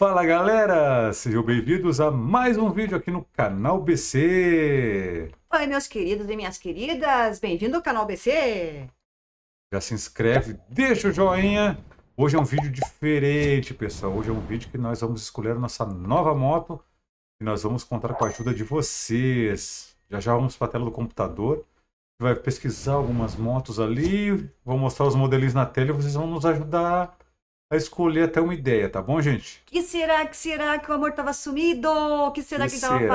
Fala galera, sejam bem-vindos a mais um vídeo aqui no canal BC. Oi, meus queridos e minhas queridas, bem-vindo ao canal BC. Já se inscreve, deixa o joinha. Hoje é um vídeo diferente, pessoal. Hoje é um vídeo que nós vamos escolher a nossa nova moto e nós vamos contar com a ajuda de vocês. Já já vamos para a tela do computador, vai pesquisar algumas motos ali, vou mostrar os modelinhos na tela e vocês vão nos ajudar a escolher até uma ideia, tá bom, gente? Que será, que será que o amor tava sumido? Que será que, que será? tava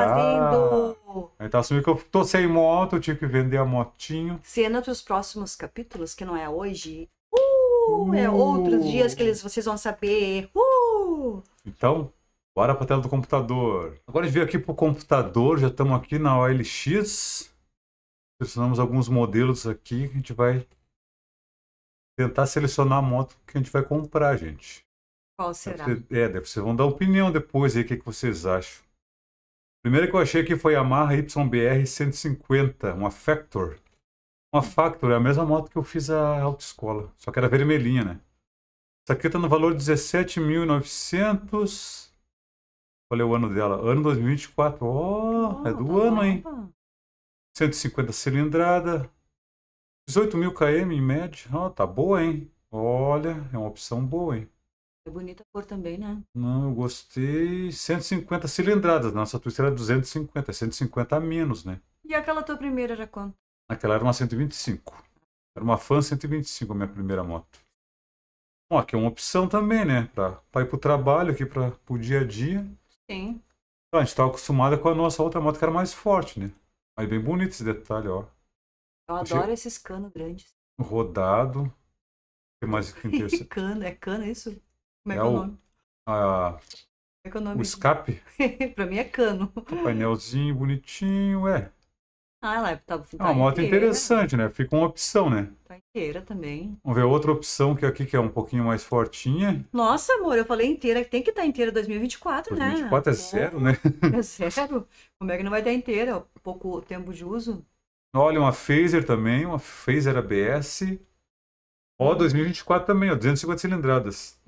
fazendo? Ele tava sumido que eu tô sem moto, eu tive que vender a motinho. Cena dos próximos capítulos, que não é hoje. Uh, é uh. É outros dias que eles, vocês vão saber. Uh. Então, bora pra tela do computador. Agora a gente veio aqui pro computador, já estamos aqui na OLX. Selecionamos alguns modelos aqui que a gente vai tentar selecionar a moto que a gente vai comprar, gente. Qual será? Deve ser, é, deve, vocês vão dar opinião depois aí, o que, que vocês acham. Primeiro que eu achei aqui foi a Yamaha YBR 150, uma Factor. Uma hum. Factor é a mesma moto que eu fiz a autoescola, só que era vermelhinha, né? Essa aqui tá no valor 17.900. Olha o ano dela, ano 2024. Ó, oh, oh, é do tá ano, bom. hein? 150 cilindrada, 18 mil km em média. Ó, oh, tá boa, hein? Olha, é uma opção boa, hein? É bonita a cor também, né? Não, eu gostei. 150 cilindradas. Nossa, a Twister era 250. É 150 é a menos, né? E aquela tua primeira era quanto? Aquela era uma 125. Era uma Fan 125 a minha primeira moto. Ó, aqui é uma opção também, né? Pra, pra ir pro trabalho, aqui pra, pro dia a dia. Sim. Ah, a gente tava tá acostumada com a nossa outra moto que era mais forte, né? Mas bem bonito esse detalhe, ó. Eu adoro Achei... esses canos grandes. Rodado. é que mais que interessa? cano, é cano isso? Como é, é que é o nome? A... É que é o, nome? o escape? pra mim é cano. O painelzinho bonitinho, é. Ah, ela tá, tá É uma moto inteira. Né? interessante, né? Fica uma opção, né? Tá inteira também. Vamos ver outra opção que aqui que é um pouquinho mais fortinha. Nossa, amor, eu falei inteira. Tem que estar tá inteira 2024, 2024 né? 2024 é, é zero, é. né? É zero. Como é que não vai estar inteira? Pouco tempo de uso. Olha, uma Phaser também, uma Phaser ABS. Ó, 2024 uhum. também, ó, 250 cilindradas.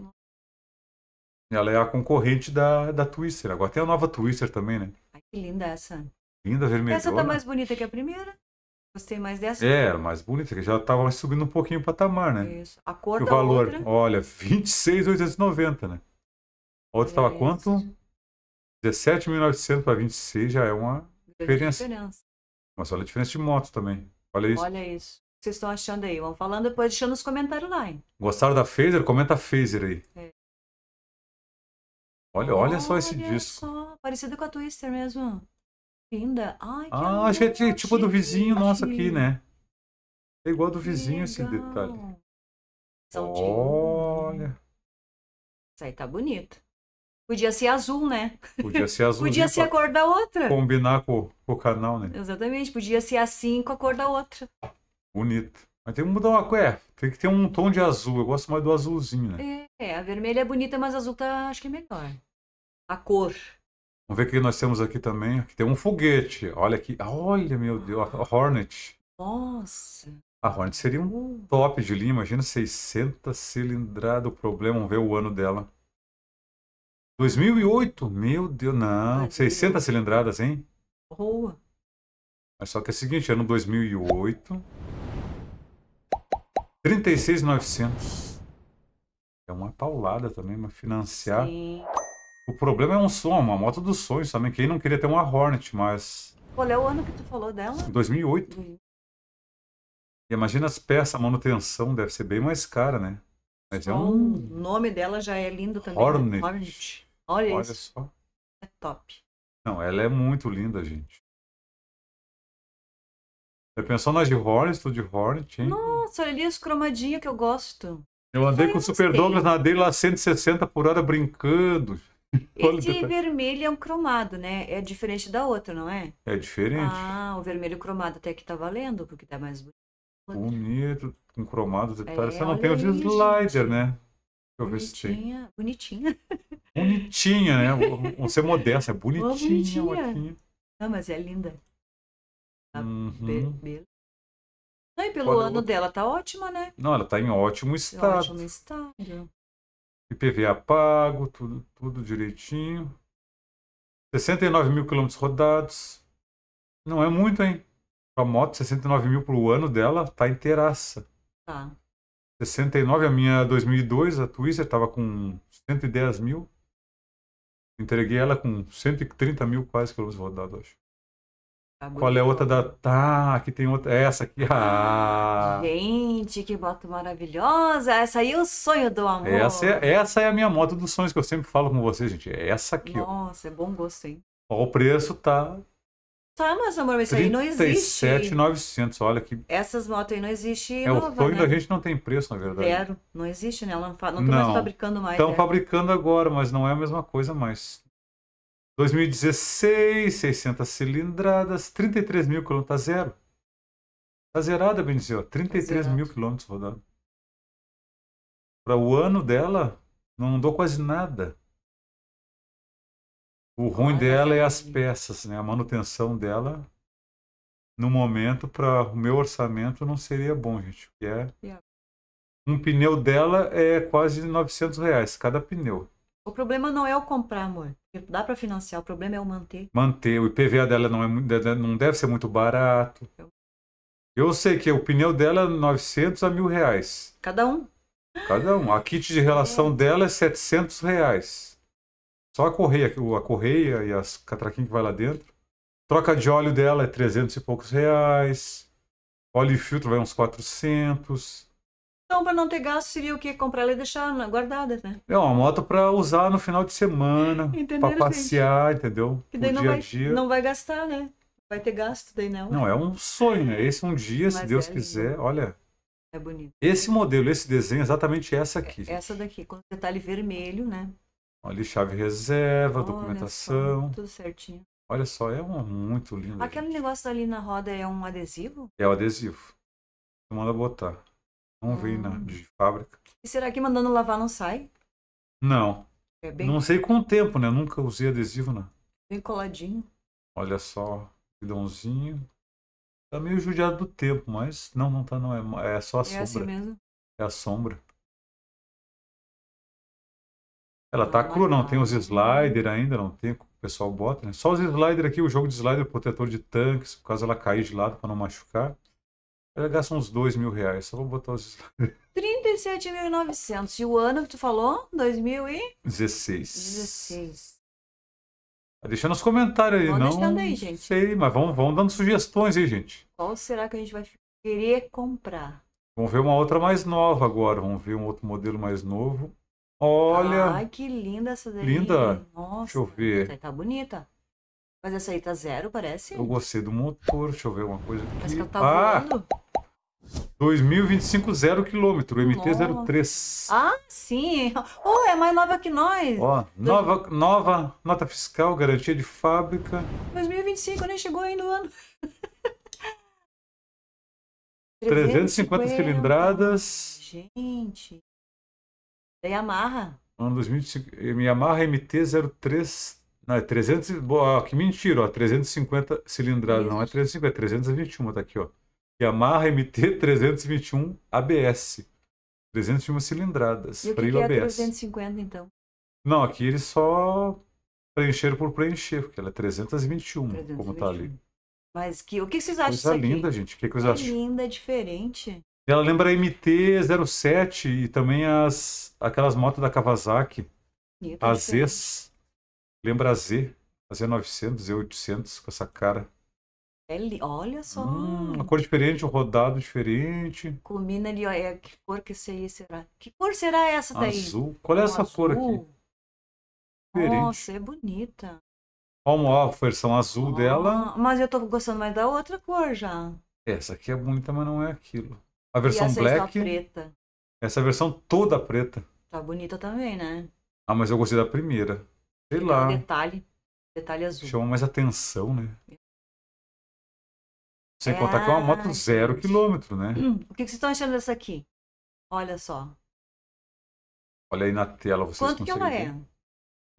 Ela é a concorrente da, da Twister. Agora tem a nova Twister também, né? Ai, que linda essa. Linda, vermelha. Essa tá mais bonita que a primeira. Gostei mais dessa. É, era mais bonita, que já tava subindo um pouquinho o patamar, né? Isso. A cor e da o valor, outra... olha, 26,890, né? A outra estava quanto? 17.900 para 26 já é uma diferença. diferença. Mas olha a diferença de moto também. Olha isso. Olha isso. O que vocês estão achando aí? Vão falando depois, deixando nos comentários lá, hein? Gostaram da Phaser? Comenta a Phaser aí. É. Olha, olha, olha, só esse disco. Só. Parecido com a Twister mesmo. Linda. Ai, que Ah, acho que é tipo do vizinho nosso aqui, né? É igual do vizinho esse detalhe. São olha. Isso aí tá bonito. Podia ser azul, né? Podia ser azul. podia ser a cor da outra. Combinar com, com, o canal, né? Exatamente. Podia ser assim com a cor da outra. Bonito. Mas tem que mudar uma cor. É, tem que ter um tom de azul. Eu gosto mais do azulzinho, né? É, a vermelha é bonita, mas azul tá, acho que é melhor. A cor. Vamos ver o que nós temos aqui também. Aqui tem um foguete. Olha aqui. Olha, meu Deus. A Hornet. Nossa. A Hornet seria um top de linha. Imagina 600 cilindrada. O problema, vamos ver o ano dela. 2008? Meu Deus, não. 60 cilindradas, hein? Boa. Mas só que é o seguinte, ano 2008. 36,900. É uma paulada também, mas financiar. Sim. O problema é um som, uma moto dos sonhos também. Quem não queria ter uma Hornet, mas... Qual é o ano que tu falou dela? 2008. Uhum. imagina as peças, a manutenção deve ser bem mais cara, né? Mas é um... O nome dela já é lindo também. Hornet. Né? Hornet. Olha, Olha isso. Só. É top. Não, ela é muito linda, gente. Você pensou nas de Hornet, tudo de Hornet, hein? Nossa, olha ali as cromadinhas que eu gosto. Eu andei com o Super Douglas, nadei lá 160 por hora brincando. Esse vermelho é um cromado, né? É diferente da outra, não é? É diferente. Ah, o vermelho cromado até que tá valendo, porque tá mais bonito. Bonito, com cromado. É, tá... Só não tem os o slider, gente. né? eu ver se Bonitinha. Bonitinha, né? Vamos ser modesta, é bonitinha. ah bonitinha. Não, mas é linda. Tá uhum. be e pelo Pode ano eu... dela tá ótima, né? Não, ela tá em ótimo estado. Ótimo estado. IPVA pago, tudo, tudo direitinho. 69 mil quilômetros rodados. Não é muito, hein? Pra moto, 69 mil pro ano dela, tá inteiraça. Tá. 69, a minha 2002, a Twister, estava com 110 mil. Entreguei ela com 130 mil quase eu rodados, acho. Tá Qual é a outra da. Tá, aqui tem outra. É essa aqui. Ah. ah. Gente, que moto maravilhosa! Essa aí é o sonho do amor. Essa é, essa é a minha moto dos sonhos que eu sempre falo com vocês, gente. É essa aqui. Nossa, ó. é bom gosto, hein? Ó, o preço tá Tá, mas amor, mas isso aí não existe. 37,900, olha que. Essas motos aí não existem. É, o sonho né? da gente não tem preço, na verdade. Zero, não existe, né? Ela não estão mais fabricando mais. Estão né? fabricando agora, mas não é a mesma coisa mais. 2016, 600 cilindradas, 33 mil quilômetros, tá zero. Tá zerada, Benizio, 33 tá mil quilômetros rodando. Para o ano dela, não andou quase nada. O então, ruim dela é as peças, né? A manutenção dela, no momento, para o meu orçamento, não seria bom, gente. Que é, é... Um pneu dela é quase 900 reais, cada pneu. O problema não é o comprar, amor. Dá para financiar, o problema é o manter. Manter. O IPVA dela não, é, não deve ser muito barato. Eu sei que o pneu dela é 900 a mil reais. Cada um. Cada um. A kit de relação é. dela é 700 reais. Só a correia, a correia e as catraquinhas que vai lá dentro. Troca de óleo dela é 300 e poucos reais. Óleo e filtro vai uns 400. Então, para não ter gasto, seria o que? Comprar ela e deixar guardada, né? É uma moto para usar no final de semana, para passear, gente? entendeu? Que daí no não dia vai, a dia. Não vai gastar, né? Vai ter gasto daí não. Não, é um sonho, né? Esse um dia, se Deus é quiser, lindo. olha. É bonito. Esse modelo, esse desenho, é exatamente essa aqui. É essa daqui, com detalhe tá vermelho, né? Olha, chave reserva, Olha documentação. Só, tudo certinho. Olha só, é uma muito lindo. Aquele gente. negócio ali na roda é um adesivo? É o um adesivo. Tu manda botar. Não hum. vem na, de fábrica. E será que mandando lavar não sai? Não. É bem... Não sei com o tempo, né? Nunca usei adesivo, né? Bem coladinho. Olha só, bidãozinho. Tá meio judiado do tempo, mas não, não tá, não. É, é só a é assim sombra. Assim mesmo? É a sombra. Ela tá crua, não tem os slider ainda, não tem o pessoal bota, né? Só os slider aqui, o jogo de slider, protetor de tanques, por causa ela cair de lado para não machucar. Ela gasta uns 2 mil reais, só vou botar os slider. 37.900. E o ano que tu falou? 2016. 16. Deixa nos comentários aí, vamos não. Deixando aí, gente. Sei, mas vão, vão dando sugestões aí, gente. Qual será que a gente vai querer comprar? Vamos ver uma outra mais nova agora. Vamos ver um outro modelo mais novo. Olha. Ai, que linda essa daí. Linda. Nossa. Deixa eu ver. Essa aí tá bonita. Mas essa aí tá zero, parece? Eu gostei do motor. Deixa eu ver uma coisa aqui. Parece que ela tá ah, voando. 2025 zero quilômetro, MT-03. Ah, sim. Oh, é mais nova que nós. Ó, nova, Dois... nova nota fiscal, garantia de fábrica. 2025, nem chegou ainda o ano. 350 cilindradas. Gente. Da Yamaha. Ano 2005, eh, Yamaha MT-03, não, é 300, boa, que mentira, ó, 350 cilindrada, não é 350, é 321, tá aqui, ó. Yamaha MT-321 ABS, 321 cilindradas, e o que freio que é 350, então? Não, aqui eles só preencheram por preencher, porque ela é 321, 321. como tá ali. Mas que, o que vocês acham coisa disso aqui? linda, gente. O que, que vocês é acham? linda, é diferente. Ela lembra a MT-07 e também as aquelas motos da Kawasaki. A Z. Lembra a Z. A Z900, Z800 com essa cara. Ele, é olha só. Hum, uma cor diferente, um rodado diferente. Combina ali, olha. É, que cor que aí será? Que cor será essa daí? Azul. Qual é essa azul. cor aqui? Diferente. Nossa, é bonita. Ó, a versão azul oh, dela. Mas eu tô gostando mais da outra cor já. Essa aqui é bonita, mas não é aquilo. A versão e essa tá black. Preta. Essa versão toda preta. Tá bonita também, né? Ah, mas eu gostei da primeira. Sei lá. Um detalhe. Detalhe azul. Chama mais atenção, né? Sem é... contar que é uma moto zero quilômetro, né? Hum, o que, que vocês estão achando dessa aqui? Olha só. Olha aí na tela, vocês Quanto que ela ver? é?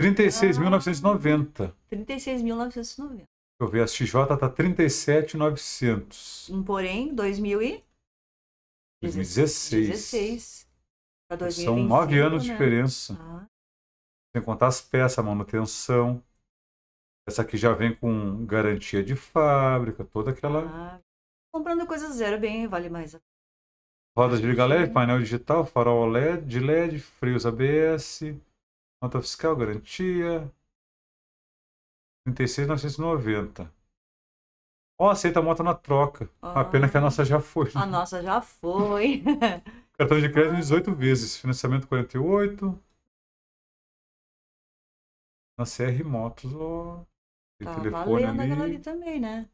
36.990. 36.990. Ah, Deixa eu ver, a XJ tá 37.900. Um porém, 2000 e? 2016. 16. Para São nove anos né? de diferença. Ah. Sem contar as peças, a manutenção. Essa aqui já vem com garantia de fábrica, toda aquela. Ah. Comprando coisa zero bem, vale mais Rodas de liga leve, painel digital, farol LED, de LED, freios ABS, nota fiscal, garantia. 36,990. Ó, oh, aceita a moto na troca. Oh. A pena que a ah. nossa já foi. A nossa já foi. Cartão de crédito 18 ah. vezes. Financiamento 48. Na CR Motos, ó. Oh. tá telefone valendo ali. ali também, né?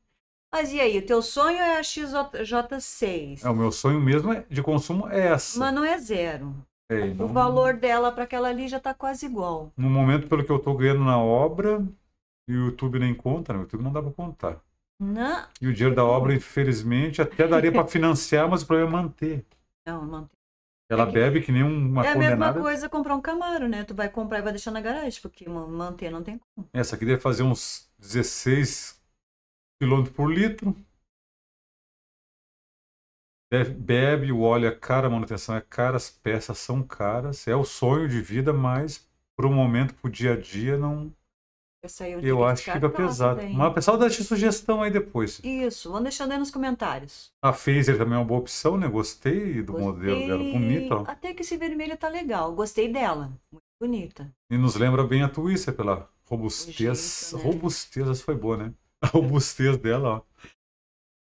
Mas e aí, o teu sonho é a XJ6? É, o meu sonho mesmo é, de consumo é essa. Mas não é zero. É, o não... valor dela para aquela ali já está quase igual. No momento, pelo que eu estou ganhando na obra, e o YouTube nem conta, né? O YouTube não dá para contar. Não. E o dinheiro da obra, infelizmente, até daria para financiar, mas o problema é manter. Não, manter. Ela é que... bebe que nem uma É condenada. a mesma coisa comprar um Camaro, né? Tu vai comprar e vai deixar na garagem, porque manter não tem como. Essa aqui deve fazer uns 16 km por litro. Bebe, o óleo é caro, a manutenção é cara, as peças são caras. É o sonho de vida, mas para o momento, para o dia a dia, não, eu, eu acho que fica pesado. Mas o pessoal deixa sugestão aí depois. Isso, vão deixando aí nos comentários. A Phaser também é uma boa opção, né? Gostei do Gostei... modelo dela, bonita. Até que esse vermelho tá legal. Gostei dela. Muito bonita. E nos lembra bem a Twister pela robustez. Jeito, né? Robustez, essa foi boa, né? A robustez dela, ó.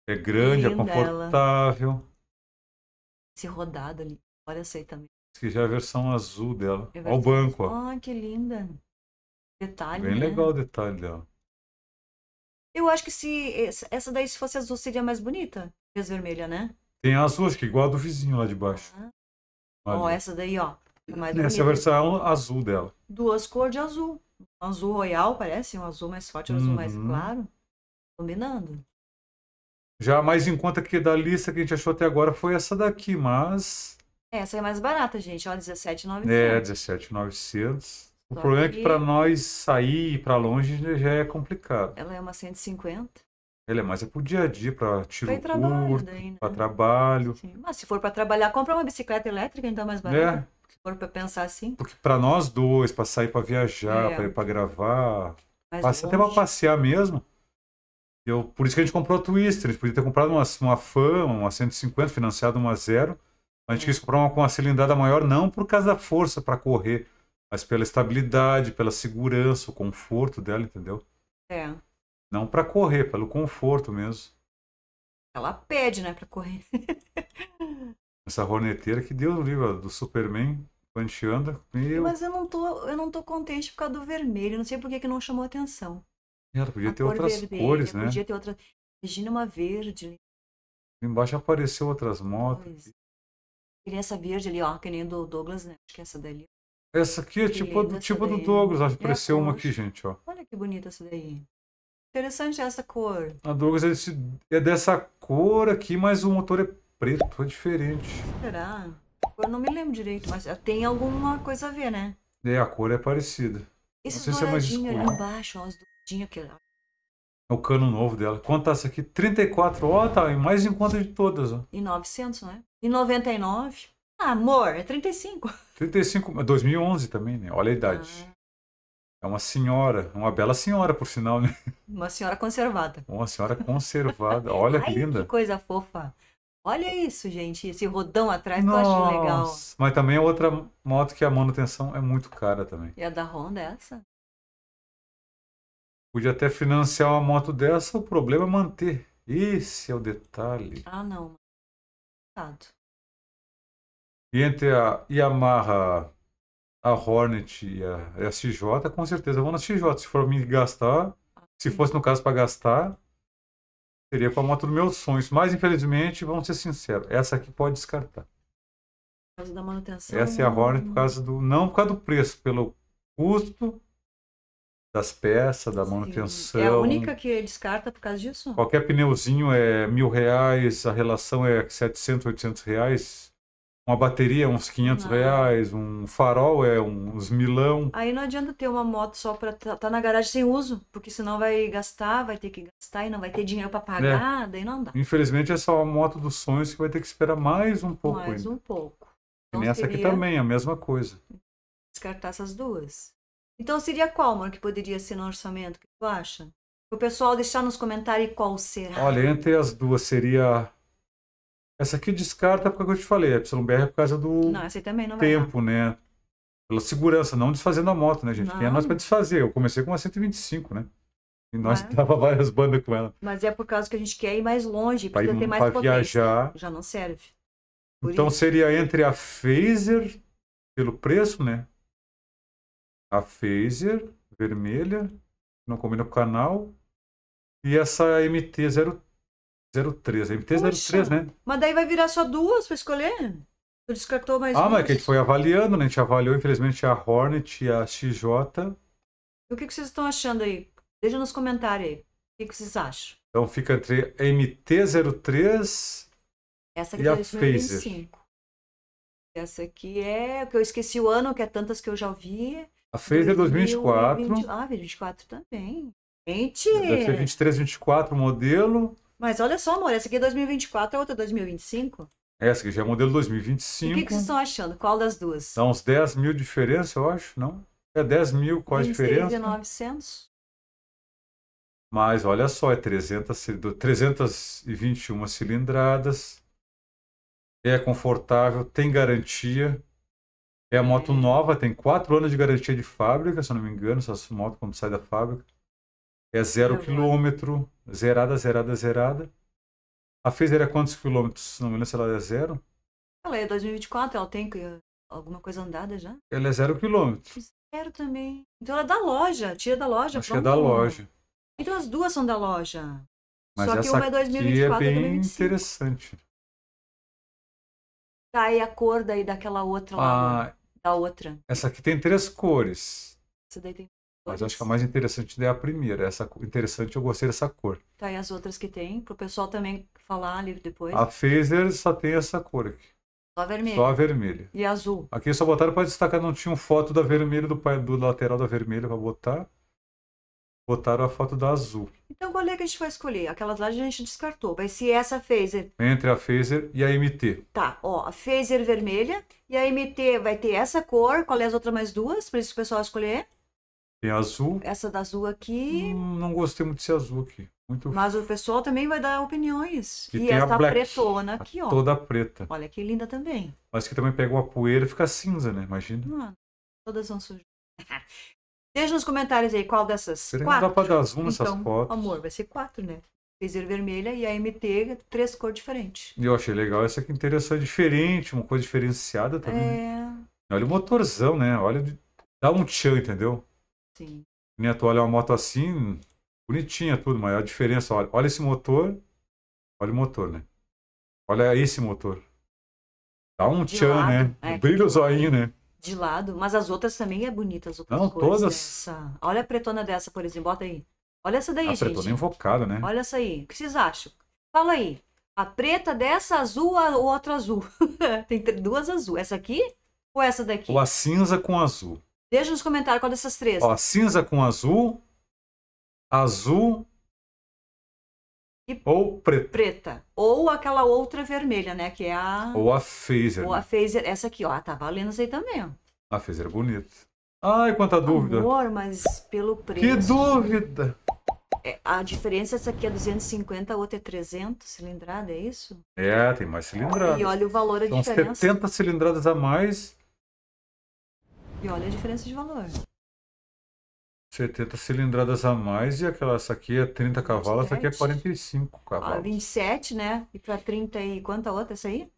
É grande, é Linda é confortável. Ela. Esse rodado ali. Olha essa aí também. Esse já é a versão azul dela. Olha é o banco, ó. Ah, que linda detalhe. Bem né? legal o detalhe, ó. Eu acho que se essa daí, se fosse azul, seria mais bonita. Vez vermelha, né? Tem azul, acho que é igual a do vizinho lá de baixo. Ah. Ó, essa daí, ó. É mais bonita. Essa versão é azul dela. Duas cores de azul. Um azul royal, parece, um azul mais forte, um uhum. azul mais uhum. claro. Combinando. Já mais em conta que da lista que a gente achou até agora foi essa daqui, mas. Essa é mais barata, gente. Ó, R$17,900. É, R$17,900. O Só problema que... é que para nós sair para longe já é complicado. Ela é uma 150. Ela é mais é pro dia a dia, para tiro pra trabalho curto, né? para trabalho. Sim. Mas se for para trabalhar, compra uma bicicleta elétrica, então é mais barato. É. Se for para pensar assim. Porque para nós dois, para sair para viajar, é. para ir para gravar, mais passa longe. até para passear mesmo. Eu, por isso que a gente comprou a Twister. A gente podia ter comprado uma, uma Fama, uma 150, financiada uma zero. Mas a gente é. quis comprar uma com uma cilindrada maior, não por causa da força para correr, mas pela estabilidade, pela segurança, o conforto dela, entendeu? É. Não para correr, pelo conforto mesmo. Ela pede, né, para correr. Essa roneteira que deu o livro do Superman, panteando. Meu... Mas eu não tô, eu não tô contente por causa do vermelho, não sei por que, que não chamou atenção. Ela podia a ter cor outras vermelha, cores, né? Podia ter outra. Imagina uma verde. Embaixo apareceu outras motos. Queria essa verde ali, ó, que nem do Douglas, né? Acho que é essa dali. Essa aqui é tipo, do, tipo do Douglas, acho que é apareceu uma aqui, gente, ó. Olha que bonita essa daí. Interessante essa cor. A Douglas é, desse, é dessa cor aqui, mas o motor é preto, é diferente. Será? Eu não me lembro direito, mas tem alguma coisa a ver, né? É, a cor é parecida. Esse se é ali embaixo, ó, os douradinhos que... É o cano novo dela. Quanto tá essa aqui? 34, ó, tá, mais em conta de todas, ó. E 900, né? E 99? Ah, amor, é 35. 35, 2011 também, né? Olha a idade. Ah. É uma senhora, é uma bela senhora, por sinal, né? Uma senhora conservada. Uma senhora conservada. Olha que linda. Que coisa fofa. Olha isso, gente. Esse rodão atrás Nossa, que eu acho legal. Mas também é outra moto que a manutenção é muito cara também. E a da Honda é essa? Podia até financiar uma moto dessa, o problema é manter. Esse é o detalhe. Ah, não. Errado. E entre a Yamaha, a Hornet e a, e a CJ, com certeza vão na CJ. Se for me gastar, se fosse no caso para gastar, seria com a moto dos meus sonhos. Mas, infelizmente, vamos ser sinceros, essa aqui pode descartar. Por causa da manutenção. Essa é a Hornet por né? causa do. Não por causa do preço, pelo custo das peças, da manutenção. Sim. É a única que descarta por causa disso? Qualquer pneuzinho é mil reais, a relação é 700, 800 reais uma bateria é uns 500 não. reais, um farol é uns milão. Aí não adianta ter uma moto só para estar tá, tá na garagem sem uso, porque senão vai gastar, vai ter que gastar e não vai ter dinheiro para pagar, é. daí não dá. Infelizmente essa é moto dos sonhos que vai ter que esperar mais um pouco mais ainda. um pouco. Então, e nessa aqui também, a mesma coisa. Descartar essas duas. Então seria qual, mano, que poderia ser no orçamento? O que tu acha? O pessoal deixar nos comentários qual será. Olha, entre as duas seria essa aqui descarta porque eu te falei, a YBR é por causa do não, essa também não tempo, né? Pela segurança, não desfazendo a moto, né, gente? Não. Quem é nós para desfazer? Eu comecei com uma 125, né? E nós é. dava várias bandas com ela. Mas é por causa que a gente quer ir mais longe, precisa ir, ter mais potência. viajar. Já não serve. Por então isso. seria entre a Phaser, pelo preço, né? A Phaser, vermelha, não combina com o canal. E essa MT-03 03. A MT 03, né? Mas daí vai virar só duas pra escolher? Tu descartou mais Ah, duas. mas é que a gente foi avaliando, né? A gente avaliou, infelizmente, a Hornet e a XJ. E o que, que vocês estão achando aí? Deixa nos comentários aí. O que, que vocês acham? Então fica entre a MT-03 Essa aqui e a é Phaser. Essa aqui é... que eu esqueci o ano, que é tantas que eu já vi. A Phaser 2024. É 20... Ah, 24 também. Gente! Deve ser 23, 24 modelo. Mas olha só, amor, essa aqui é 2024, a outra é 2025. É, essa aqui já é modelo 2025. E o que, que, vocês estão achando? Qual das duas? Dá tá uns 10 mil de diferença, eu acho, não? É 10 mil, qual a diferença? 900. Mas olha só, é 300, 321 cilindradas, é confortável, tem garantia. É a moto é. nova, tem 4 anos de garantia de fábrica, se eu não me engano, essas motos quando sai da fábrica. É zero quilômetro, zerada, zerada, zerada. A fez era é quantos quilômetros? Não me lembro se ela é zero. Ela é 2024, ela tem alguma coisa andada já? Ela é zero quilômetro. É zero também. Então ela é da loja, tira é da loja. Acho pronto. que é da loja. Então as duas são da loja. Mas Só que uma é 2024 aqui é bem interessante. Tá, e a cor daí daquela outra ah, da outra. Essa aqui tem três cores. Essa daí tem mas acho que a mais interessante é a primeira. Essa interessante, eu gostei dessa cor. Tá, e as outras que tem, pro pessoal também falar ali depois. A Phaser só tem essa cor aqui. Só a vermelha. Só a vermelha. E azul. Aqui só botaram para destacar, não tinha foto da vermelha do do lateral da vermelha para botar. Botaram a foto da azul. Então qual é que a gente vai escolher? Aquelas lá a gente descartou. Vai ser essa Phaser. Entre a Phaser e a MT. Tá, ó, a Phaser vermelha e a MT vai ter essa cor. Qual é as outras mais duas para o pessoal escolher? Tem azul. Essa da azul aqui. Não, hum, não gostei muito desse azul aqui. Muito... Mas o pessoal também vai dar opiniões. E, e essa black, pretona aqui, ó. Toda preta. Olha que linda também. Mas que também pega uma poeira e fica cinza, né? Imagina. Mano, todas vão sujar. Deixa nos comentários aí qual dessas Será quatro. Não dá pra dar zoom nessas então, fotos. Amor, vai ser quatro, né? Laser vermelha e a MT, três cores diferentes. E eu achei legal essa aqui, interessante, diferente, uma coisa diferenciada também. Né? É. Né? Olha o motorzão, né? Olha, dá um tchan, entendeu? Sim. Minha tu olha é uma moto assim, bonitinha tudo, mas a diferença, olha, olha esse motor, olha o motor, né? Olha esse motor. Dá um de tchan, né? lado, né? É, Brilha o zoinho, né? De lado, mas as outras também é bonita, as outras Não, todas. Essa. Olha a pretona dessa, por exemplo, bota aí. Olha essa daí, a gente. A é pretona invocada, né? Olha essa aí. O que vocês acham? Fala aí. A preta dessa azul ou outra azul? Tem duas azul. Essa aqui ou essa daqui? Ou a cinza com azul. Deixa nos comentários qual dessas três. Ó, cinza com azul, azul e ou preta. preta. Ou aquela outra vermelha, né? Que é a. Ou a phaser. Ou a phaser. Essa aqui, ó. Ah, tá valendo isso aí também, ó. A phaser é bonita. Ai, quanta Amor, dúvida. Amor, mas pelo preço. Que dúvida! É, a diferença, essa aqui é 250, a outra é 300 cilindrada, é isso? É, tem mais cilindrada. E olha o valor, a São diferença. 70 cilindradas a mais e olha a diferença de valor. 70 cilindradas a mais e aquela, essa aqui é 30 cavalos, essa aqui é 45 ah, cavalos. Ah, 27, né? E para 30 e quanta outra essa aí?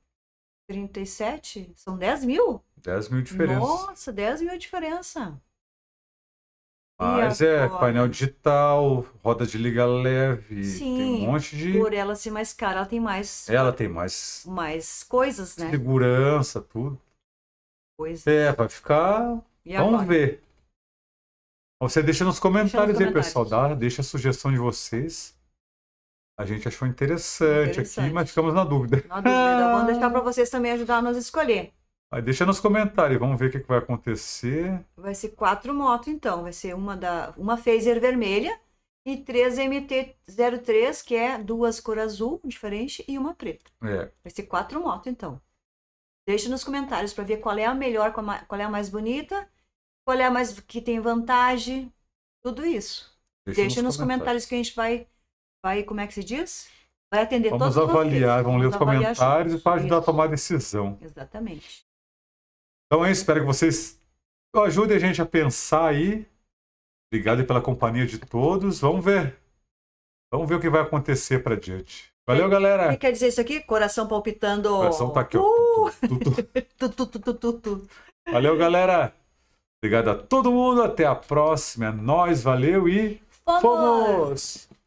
37? São 10 mil? 10 mil diferença. Nossa, 10 mil diferença. Mas é, painel digital, roda de liga leve, Sim, tem um monte de. Por ela ser mais cara, ela tem mais. Ela tem mais. Mais coisas, né? Segurança, tudo. Pois é, vai ficar. E Vamos agora? ver. Você deixa nos comentários, deixa nos comentários aí, pessoal. Dá, deixa a sugestão de vocês. A gente achou interessante, interessante. aqui, mas ficamos na dúvida. Na dúvida. Vamos deixar para vocês também ajudar a nos escolher. Aí deixa nos comentários, vamos ver o que, que, vai acontecer. Vai ser quatro motos, então. Vai ser uma da uma Phaser vermelha e três MT-03, que é duas cor azul, diferente, e uma preta. É. Vai ser quatro motos, então. Deixa nos comentários para ver qual é a melhor, qual é a mais bonita, qual é a mais que tem vantagem, tudo isso. Deixa, Deixa nos, nos comentários. comentários. que a gente vai, vai, como é que se diz? Vai atender vamos todos avaliar, Vamos avaliar, vamos ler os comentários juntos. e para ajudar a tomar decisão. Exatamente. Então é isso, espero que vocês ajudem a gente a pensar aí. Obrigado pela companhia de todos. Vamos ver. Vamos ver o que vai acontecer para diante. Valeu, galera. O que quer dizer isso aqui? Coração palpitando. Coração tá aqui, ó. Valeu, galera. Obrigado a todo mundo. Até a próxima. É nóis, valeu e fomos! fomos!